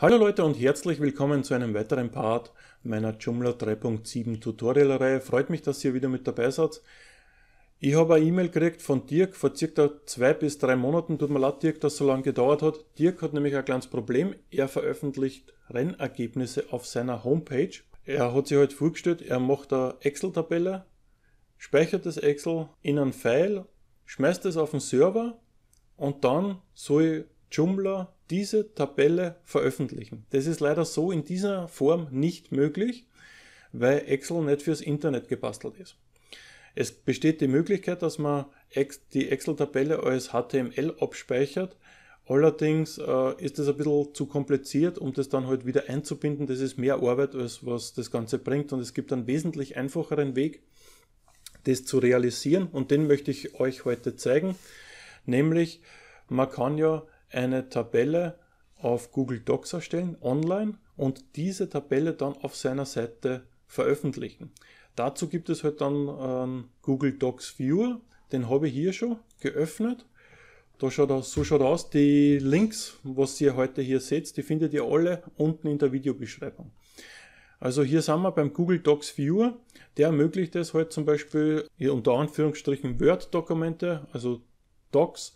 Hallo Leute und herzlich willkommen zu einem weiteren Part meiner Joomla 3.7 Tutorial Reihe. Freut mich, dass ihr wieder mit dabei seid. Ich habe eine E-Mail gekriegt von Dirk vor circa zwei bis drei Monaten. Tut mir leid, Dirk, dass so lange gedauert hat. Dirk hat nämlich ein kleines Problem. Er veröffentlicht Rennergebnisse auf seiner Homepage. Er hat sich heute halt vorgestellt, er macht eine Excel-Tabelle, speichert das Excel in einen File, schmeißt es auf den Server und dann soll Joomla diese Tabelle veröffentlichen. Das ist leider so in dieser Form nicht möglich, weil Excel nicht fürs Internet gebastelt ist. Es besteht die Möglichkeit, dass man die Excel-Tabelle als HTML abspeichert. Allerdings äh, ist das ein bisschen zu kompliziert, um das dann halt wieder einzubinden. Das ist mehr Arbeit, als was das Ganze bringt. Und es gibt einen wesentlich einfacheren Weg, das zu realisieren. Und den möchte ich euch heute zeigen. Nämlich, man kann ja eine Tabelle auf Google Docs erstellen, online, und diese Tabelle dann auf seiner Seite veröffentlichen. Dazu gibt es halt dann ähm, Google Docs Viewer, den habe ich hier schon geöffnet. Da schaut aus, so schaut aus. Die Links, was ihr heute hier seht, die findet ihr alle unten in der Videobeschreibung. Also hier sind wir beim Google Docs Viewer. Der ermöglicht es halt zum Beispiel unter Anführungsstrichen Word-Dokumente, also Docs,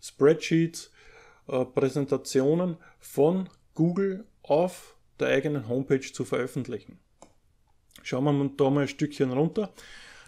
Spreadsheets, äh, Präsentationen von Google auf der eigenen Homepage zu veröffentlichen. Schauen wir da mal ein Stückchen runter.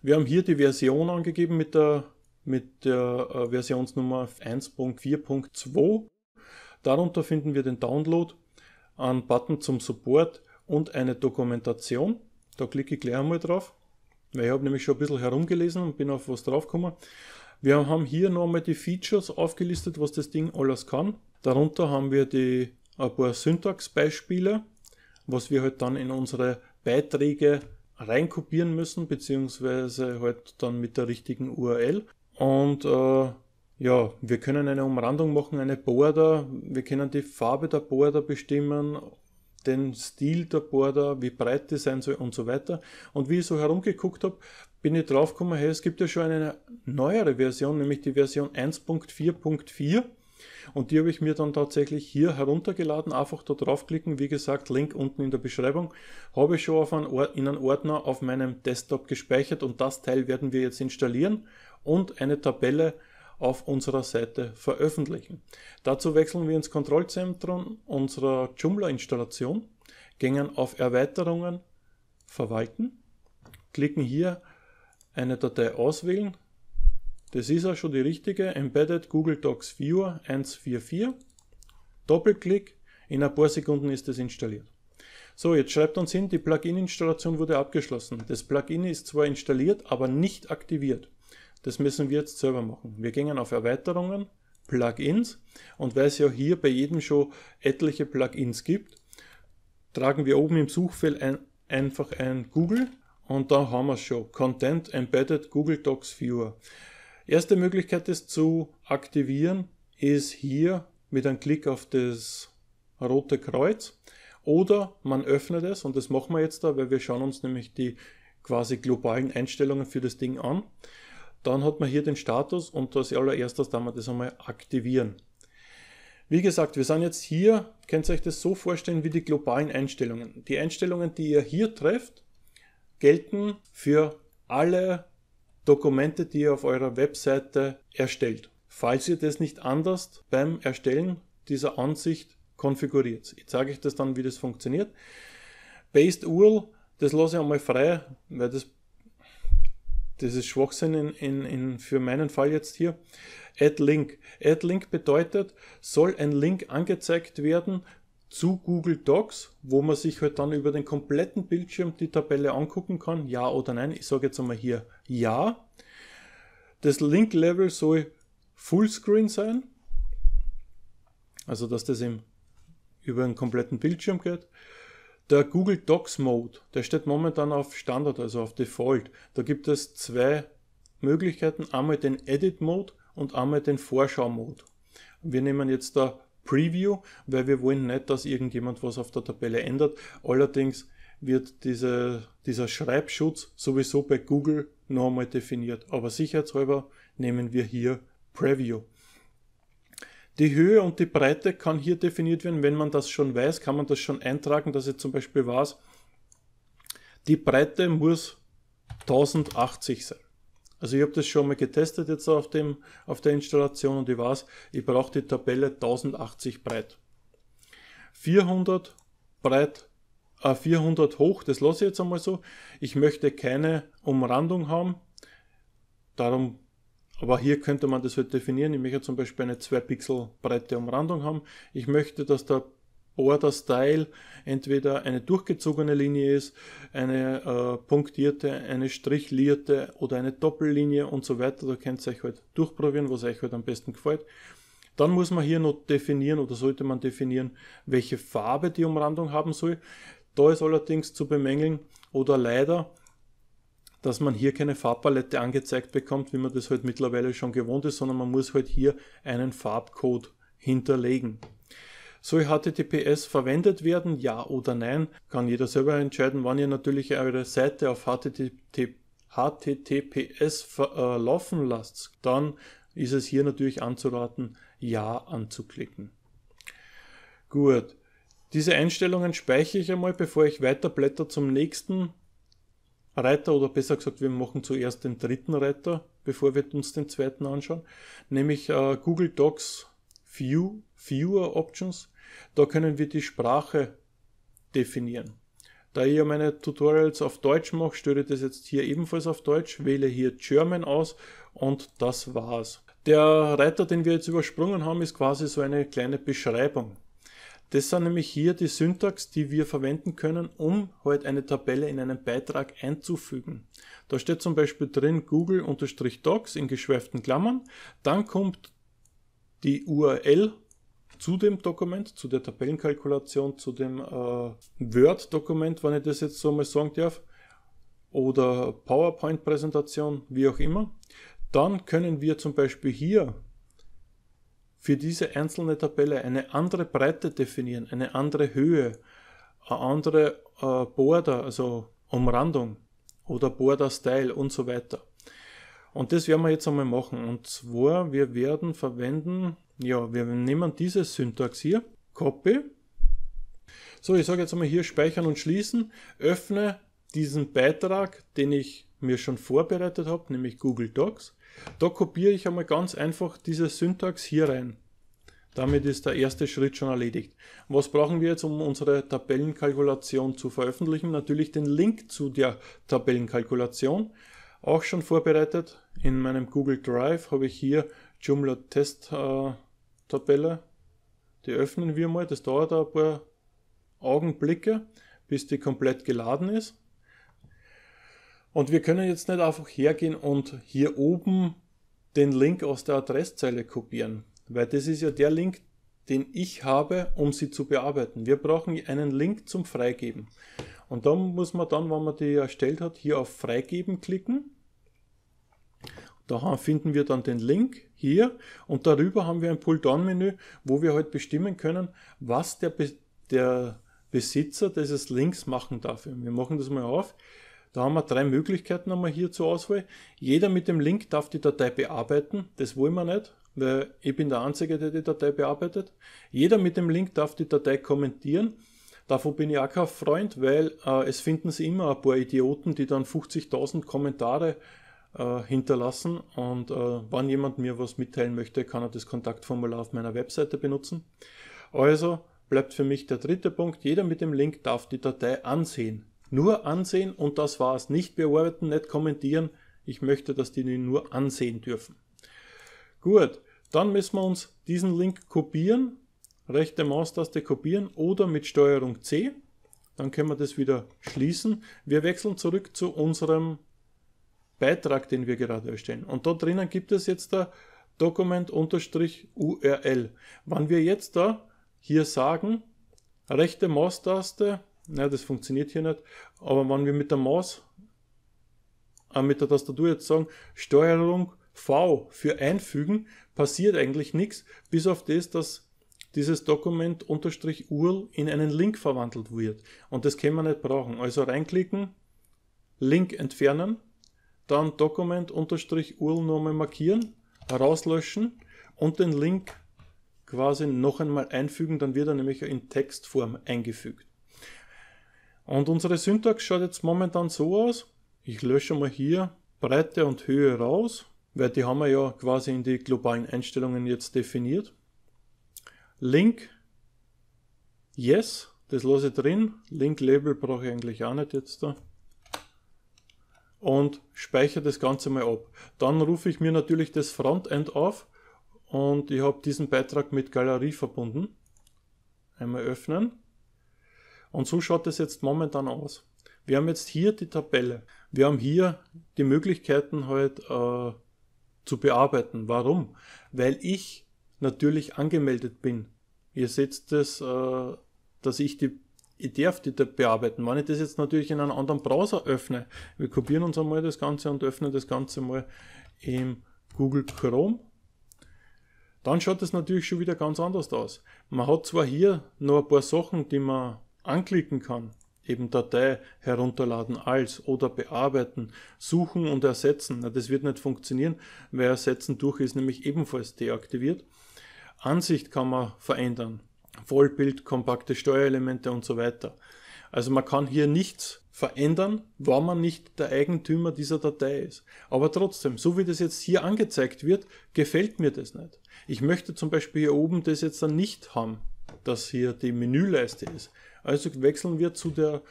Wir haben hier die Version angegeben mit der, mit der äh, Versionsnummer 1.4.2. Darunter finden wir den Download, einen Button zum Support und eine Dokumentation. Da klicke ich gleich einmal drauf, weil ich habe nämlich schon ein bisschen herumgelesen und bin auf was draufgekommen. Wir haben hier nochmal die Features aufgelistet, was das Ding alles kann. Darunter haben wir die, ein paar Syntaxbeispiele, was wir halt dann in unsere Beiträge reinkopieren müssen, beziehungsweise halt dann mit der richtigen URL. Und äh, ja, wir können eine Umrandung machen, eine Border, wir können die Farbe der Border bestimmen, den Stil der Border, wie breit die sein soll und so weiter. Und wie ich so herumgeguckt habe, bin ich drauf gekommen, hey, es gibt ja schon eine neuere Version, nämlich die Version 1.4.4. Und die habe ich mir dann tatsächlich hier heruntergeladen. Einfach da draufklicken. Wie gesagt, Link unten in der Beschreibung. Habe ich schon auf einen Ort, in einem Ordner auf meinem Desktop gespeichert und das Teil werden wir jetzt installieren und eine Tabelle auf unserer Seite veröffentlichen. Dazu wechseln wir ins Kontrollzentrum unserer Joomla-Installation, gehen auf Erweiterungen, Verwalten, klicken hier eine Datei auswählen. Das ist auch schon die richtige, Embedded Google Docs Viewer 144. Doppelklick, in ein paar Sekunden ist es installiert. So, jetzt schreibt uns hin, die Plugin-Installation wurde abgeschlossen. Das Plugin ist zwar installiert, aber nicht aktiviert. Das müssen wir jetzt selber machen. Wir gehen auf Erweiterungen, Plugins und weil es ja hier bei jedem schon etliche Plugins gibt, tragen wir oben im Suchfeld ein, einfach ein Google und da haben wir schon. Content Embedded Google Docs Viewer. Erste Möglichkeit, das zu aktivieren, ist hier mit einem Klick auf das rote Kreuz. Oder man öffnet es und das machen wir jetzt da, weil wir schauen uns nämlich die quasi globalen Einstellungen für das Ding an. Dann hat man hier den Status und als allererstes dann wir das einmal aktivieren. Wie gesagt, wir sind jetzt hier, könnt ihr euch das so vorstellen wie die globalen Einstellungen. Die Einstellungen, die ihr hier trefft, gelten für alle Dokumente, die ihr auf eurer Webseite erstellt. Falls ihr das nicht anders beim Erstellen dieser Ansicht konfiguriert. Ich zeige ich das dann, wie das funktioniert. Based URL, das lasse ich einmal frei, weil das, das ist Schwachsinn in, in, in, für meinen Fall jetzt hier. Add Link. Add Link bedeutet, soll ein Link angezeigt werden, zu Google Docs, wo man sich halt dann über den kompletten Bildschirm die Tabelle angucken kann, ja oder nein. Ich sage jetzt einmal hier ja. Das Link-Level soll Fullscreen sein, also dass das eben über den kompletten Bildschirm geht. Der Google Docs Mode, der steht momentan auf Standard, also auf Default. Da gibt es zwei Möglichkeiten, einmal den Edit Mode und einmal den Vorschau Mode. Wir nehmen jetzt da Preview, weil wir wollen nicht, dass irgendjemand was auf der Tabelle ändert. Allerdings wird diese, dieser Schreibschutz sowieso bei Google noch einmal definiert. Aber sicherheitshalber nehmen wir hier Preview. Die Höhe und die Breite kann hier definiert werden. Wenn man das schon weiß, kann man das schon eintragen, dass jetzt zum Beispiel was. Die Breite muss 1080 sein. Also ich habe das schon mal getestet jetzt auf, dem, auf der Installation und ich weiß, ich brauche die Tabelle 1080 breit. 400 breit, äh 400 hoch, das lasse ich jetzt einmal so. Ich möchte keine Umrandung haben, darum, aber hier könnte man das halt definieren. Ich möchte zum Beispiel eine 2 Pixel breite Umrandung haben. Ich möchte, dass der Order-Style entweder eine durchgezogene Linie ist, eine äh, punktierte, eine strichlierte oder eine Doppellinie und so weiter. Da könnt ihr euch halt durchprobieren, was euch halt am besten gefällt. Dann muss man hier noch definieren oder sollte man definieren, welche Farbe die Umrandung haben soll. Da ist allerdings zu bemängeln oder leider, dass man hier keine Farbpalette angezeigt bekommt, wie man das halt mittlerweile schon gewohnt ist, sondern man muss halt hier einen Farbcode hinterlegen. Soll HTTPS verwendet werden? Ja oder nein? Kann jeder selber entscheiden, wann ihr natürlich eure Seite auf HTTPS äh, laufen lasst. Dann ist es hier natürlich anzuraten, Ja anzuklicken. Gut. Diese Einstellungen speichere ich einmal, bevor ich weiterblätter zum nächsten Reiter oder besser gesagt, wir machen zuerst den dritten Reiter, bevor wir uns den zweiten anschauen, nämlich äh, Google Docs View, Viewer Options. Da können wir die Sprache definieren. Da ich ja meine Tutorials auf Deutsch mache, störe ich das jetzt hier ebenfalls auf Deutsch, wähle hier German aus und das war's. Der Reiter, den wir jetzt übersprungen haben, ist quasi so eine kleine Beschreibung. Das sind nämlich hier die Syntax, die wir verwenden können, um halt eine Tabelle in einen Beitrag einzufügen. Da steht zum Beispiel drin Google-Docs in geschweiften Klammern. Dann kommt die URL zu dem Dokument, zu der Tabellenkalkulation, zu dem äh, Word-Dokument, wenn ich das jetzt so mal sagen darf, oder PowerPoint-Präsentation, wie auch immer, dann können wir zum Beispiel hier für diese einzelne Tabelle eine andere Breite definieren, eine andere Höhe, eine andere äh, Border, also Umrandung oder Border-Style und so weiter. Und das werden wir jetzt einmal machen. Und zwar, wir werden verwenden ja, wir nehmen dieses Syntax hier, Copy. So, ich sage jetzt einmal hier Speichern und Schließen, öffne diesen Beitrag, den ich mir schon vorbereitet habe, nämlich Google Docs. Da kopiere ich einmal ganz einfach diese Syntax hier rein. Damit ist der erste Schritt schon erledigt. Was brauchen wir jetzt, um unsere Tabellenkalkulation zu veröffentlichen? Natürlich den Link zu der Tabellenkalkulation. Auch schon vorbereitet. In meinem Google Drive habe ich hier Joomla Test äh, Tabelle. Die öffnen wir mal. Das dauert ein paar Augenblicke, bis die komplett geladen ist. Und wir können jetzt nicht einfach hergehen und hier oben den Link aus der Adresszeile kopieren, weil das ist ja der Link, den ich habe, um sie zu bearbeiten. Wir brauchen einen Link zum Freigeben. Und da muss man dann, wenn man die erstellt hat, hier auf Freigeben klicken. Da finden wir dann den Link hier und darüber haben wir ein Pull-Down-Menü, wo wir halt bestimmen können, was der, Be der Besitzer dieses Links machen darf. Wir machen das mal auf. Da haben wir drei Möglichkeiten einmal hier zur Auswahl. Jeder mit dem Link darf die Datei bearbeiten. Das wollen wir nicht, weil ich bin der Einzige, der die Datei bearbeitet. Jeder mit dem Link darf die Datei kommentieren. Davon bin ich auch kein Freund, weil äh, es finden sich immer ein paar Idioten, die dann 50.000 Kommentare äh, hinterlassen. Und äh, wann jemand mir was mitteilen möchte, kann er das Kontaktformular auf meiner Webseite benutzen. Also bleibt für mich der dritte Punkt. Jeder mit dem Link darf die Datei ansehen. Nur ansehen und das war's. Nicht bearbeiten, nicht kommentieren. Ich möchte, dass die nur ansehen dürfen. Gut, dann müssen wir uns diesen Link kopieren. Rechte Maustaste kopieren oder mit Steuerung C. Dann können wir das wieder schließen. Wir wechseln zurück zu unserem Beitrag, den wir gerade erstellen. Und da drinnen gibt es jetzt da dokument url Wenn wir jetzt da hier sagen, rechte Maustaste, na, das funktioniert hier nicht, aber wenn wir mit der Maus, äh, mit der Tastatur jetzt sagen, Steuerung V für einfügen, passiert eigentlich nichts, bis auf das, dass dieses Dokument URL in einen Link verwandelt wird. Und das können wir nicht brauchen. Also reinklicken, Link entfernen dann Document-Urlname markieren, herauslöschen und den Link quasi noch einmal einfügen, dann wird er nämlich in Textform eingefügt. Und unsere Syntax schaut jetzt momentan so aus, ich lösche mal hier Breite und Höhe raus, weil die haben wir ja quasi in die globalen Einstellungen jetzt definiert. Link, yes, das lasse ich drin, Link Label brauche ich eigentlich auch nicht jetzt da und speichere das Ganze mal ab. Dann rufe ich mir natürlich das Frontend auf und ich habe diesen Beitrag mit Galerie verbunden. Einmal öffnen. Und so schaut es jetzt momentan aus. Wir haben jetzt hier die Tabelle. Wir haben hier die Möglichkeiten halt äh, zu bearbeiten. Warum? Weil ich natürlich angemeldet bin. Ihr seht das, äh, dass ich die ich darf die da bearbeiten. Wenn ich das jetzt natürlich in einem anderen Browser öffne, wir kopieren uns einmal das Ganze und öffnen das Ganze mal im Google Chrome, dann schaut das natürlich schon wieder ganz anders aus. Man hat zwar hier noch ein paar Sachen, die man anklicken kann, eben Datei herunterladen als oder bearbeiten, suchen und ersetzen. Na, das wird nicht funktionieren, weil ersetzen durch ist nämlich ebenfalls deaktiviert. Ansicht kann man verändern. Vollbild, kompakte Steuerelemente und so weiter. Also man kann hier nichts verändern, weil man nicht der Eigentümer dieser Datei ist. Aber trotzdem, so wie das jetzt hier angezeigt wird, gefällt mir das nicht. Ich möchte zum Beispiel hier oben das jetzt dann nicht haben, dass hier die Menüleiste ist. Also wechseln wir zu der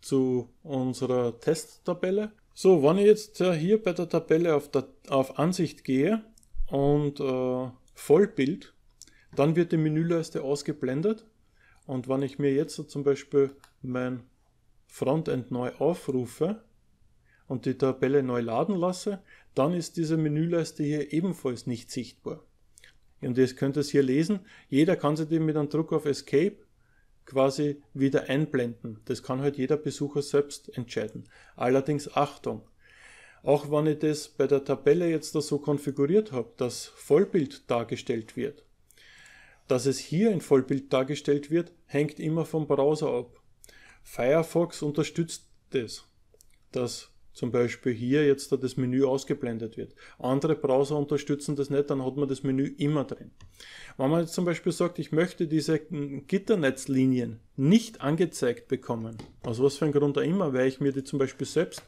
zu unserer Testtabelle. So, wenn ich jetzt äh, hier bei der Tabelle auf, der, auf Ansicht gehe und äh, Vollbild, dann wird die Menüleiste ausgeblendet und wenn ich mir jetzt zum Beispiel mein Frontend neu aufrufe und die Tabelle neu laden lasse, dann ist diese Menüleiste hier ebenfalls nicht sichtbar. Und ihr könnt es hier lesen, jeder kann sie mit einem Druck auf Escape quasi wieder einblenden. Das kann halt jeder Besucher selbst entscheiden. Allerdings Achtung, auch wenn ich das bei der Tabelle jetzt da so konfiguriert habe, dass Vollbild dargestellt wird, dass es hier in Vollbild dargestellt wird, hängt immer vom Browser ab. Firefox unterstützt das, dass zum Beispiel hier jetzt da das Menü ausgeblendet wird. Andere Browser unterstützen das nicht, dann hat man das Menü immer drin. Wenn man jetzt zum Beispiel sagt, ich möchte diese Gitternetzlinien nicht angezeigt bekommen, aus was für einem Grund auch immer, weil ich mir die zum Beispiel selbst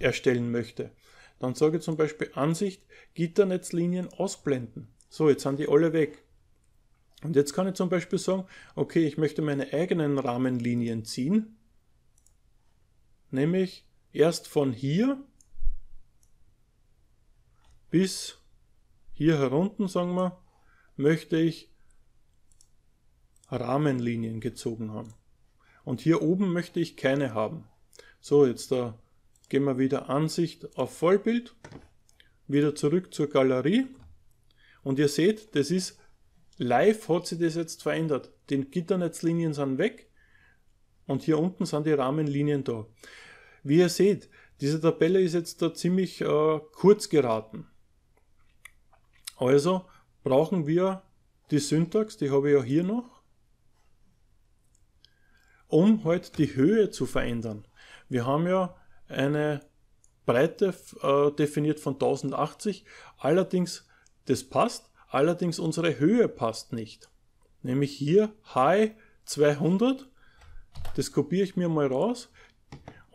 erstellen möchte, dann sage ich zum Beispiel Ansicht Gitternetzlinien ausblenden. So, jetzt sind die alle weg. Und jetzt kann ich zum Beispiel sagen, okay, ich möchte meine eigenen Rahmenlinien ziehen, nämlich erst von hier bis hier herunten, sagen wir, möchte ich Rahmenlinien gezogen haben. Und hier oben möchte ich keine haben. So, jetzt da äh, gehen wir wieder Ansicht auf Vollbild, wieder zurück zur Galerie. Und ihr seht, das ist Live hat sich das jetzt verändert. Die Gitternetzlinien sind weg und hier unten sind die Rahmenlinien da. Wie ihr seht, diese Tabelle ist jetzt da ziemlich äh, kurz geraten. Also brauchen wir die Syntax, die habe ich ja hier noch, um halt die Höhe zu verändern. Wir haben ja eine Breite äh, definiert von 1080, allerdings das passt, Allerdings unsere Höhe passt nicht. Nämlich hier High 200. Das kopiere ich mir mal raus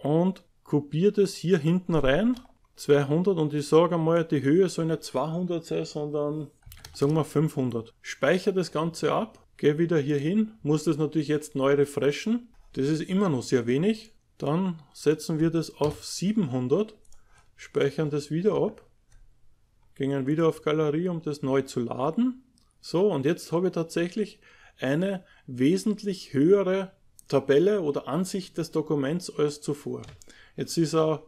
und kopiere das hier hinten rein. 200 und ich sage mal, die Höhe soll nicht 200 sein, sondern sagen wir 500. Speichere das Ganze ab, gehe wieder hier hin, muss das natürlich jetzt neu refreshen. Das ist immer noch sehr wenig. Dann setzen wir das auf 700, speichern das wieder ab gingen wieder auf Galerie, um das neu zu laden. So, und jetzt habe ich tatsächlich eine wesentlich höhere Tabelle oder Ansicht des Dokuments als zuvor. Jetzt ist auch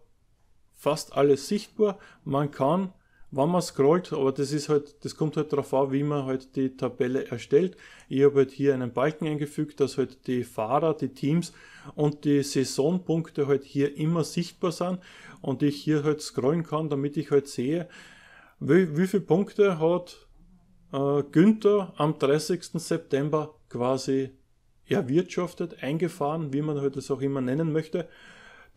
fast alles sichtbar. Man kann, wenn man scrollt, aber das ist halt, das kommt halt darauf an, wie man halt die Tabelle erstellt. Ich habe halt hier einen Balken eingefügt, dass halt die Fahrer, die Teams und die Saisonpunkte halt hier immer sichtbar sind und ich hier halt scrollen kann, damit ich halt sehe, wie, wie viele Punkte hat äh, Günther am 30. September quasi erwirtschaftet, eingefahren, wie man heute halt das auch immer nennen möchte.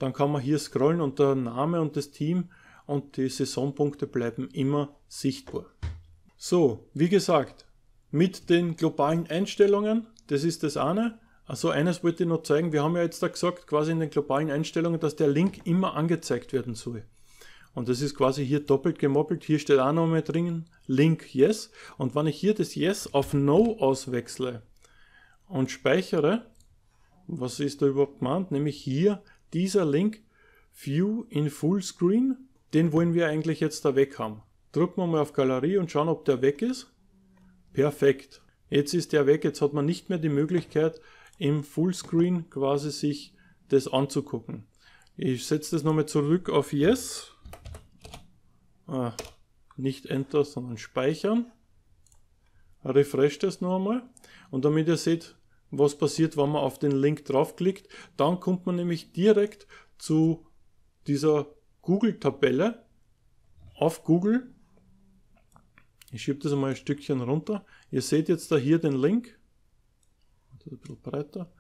Dann kann man hier scrollen und der Name und das Team und die Saisonpunkte bleiben immer sichtbar. So, wie gesagt, mit den globalen Einstellungen, das ist das eine. Also eines wollte ich noch zeigen, wir haben ja jetzt da gesagt, quasi in den globalen Einstellungen, dass der Link immer angezeigt werden soll. Und das ist quasi hier doppelt gemoppelt. Hier steht auch nochmal drin, Link Yes. Und wenn ich hier das Yes auf No auswechsle und speichere, was ist da überhaupt gemeint? Nämlich hier dieser Link View in Fullscreen, den wollen wir eigentlich jetzt da weg haben. Drücken wir mal auf Galerie und schauen, ob der weg ist. Perfekt. Jetzt ist der weg, jetzt hat man nicht mehr die Möglichkeit, im Fullscreen quasi sich das anzugucken. Ich setze das nochmal zurück auf Yes Ah, nicht Enter, sondern Speichern. Refresh das noch einmal. Und damit ihr seht, was passiert, wenn man auf den Link draufklickt, dann kommt man nämlich direkt zu dieser Google-Tabelle auf Google. Ich schiebe das einmal ein Stückchen runter. Ihr seht jetzt da hier den Link. Ein bisschen breiter.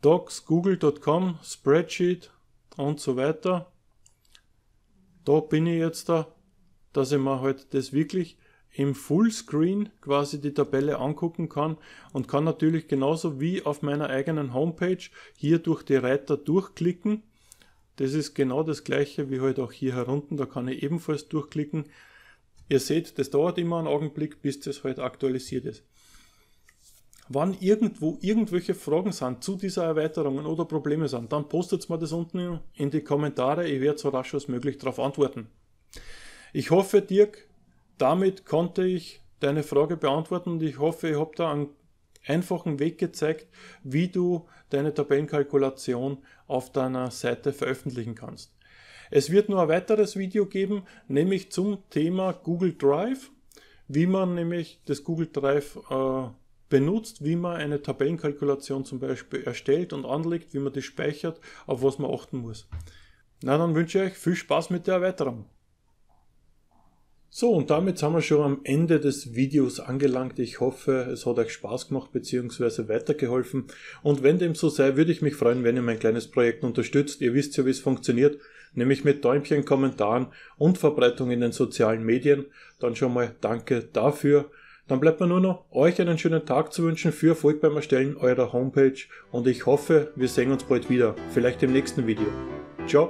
docs, google.com, Spreadsheet und so weiter da bin ich jetzt da, dass ich mir halt das wirklich im Fullscreen quasi die Tabelle angucken kann und kann natürlich genauso wie auf meiner eigenen Homepage hier durch die Reiter durchklicken. Das ist genau das gleiche wie heute halt auch hier herunten, da kann ich ebenfalls durchklicken. Ihr seht, das dauert immer einen Augenblick, bis das halt aktualisiert ist wann irgendwo irgendwelche Fragen sind zu dieser Erweiterung oder Probleme sind, dann postet mal das unten in die Kommentare. Ich werde so rasch als möglich darauf antworten. Ich hoffe, Dirk, damit konnte ich deine Frage beantworten und ich hoffe, ich habe da einen einfachen Weg gezeigt, wie du deine Tabellenkalkulation auf deiner Seite veröffentlichen kannst. Es wird nur ein weiteres Video geben, nämlich zum Thema Google Drive, wie man nämlich das Google Drive äh, benutzt, wie man eine Tabellenkalkulation zum Beispiel erstellt und anlegt, wie man die speichert, auf was man achten muss. Na, dann wünsche ich euch viel Spaß mit der Erweiterung. So, und damit sind wir schon am Ende des Videos angelangt. Ich hoffe, es hat euch Spaß gemacht bzw. weitergeholfen. Und wenn dem so sei, würde ich mich freuen, wenn ihr mein kleines Projekt unterstützt. Ihr wisst ja, wie es funktioniert, nämlich mit Däumchen, Kommentaren und Verbreitung in den sozialen Medien. Dann schon mal danke dafür. Dann bleibt mir nur noch, euch einen schönen Tag zu wünschen für Erfolg beim Erstellen eurer Homepage und ich hoffe, wir sehen uns bald wieder, vielleicht im nächsten Video. Ciao!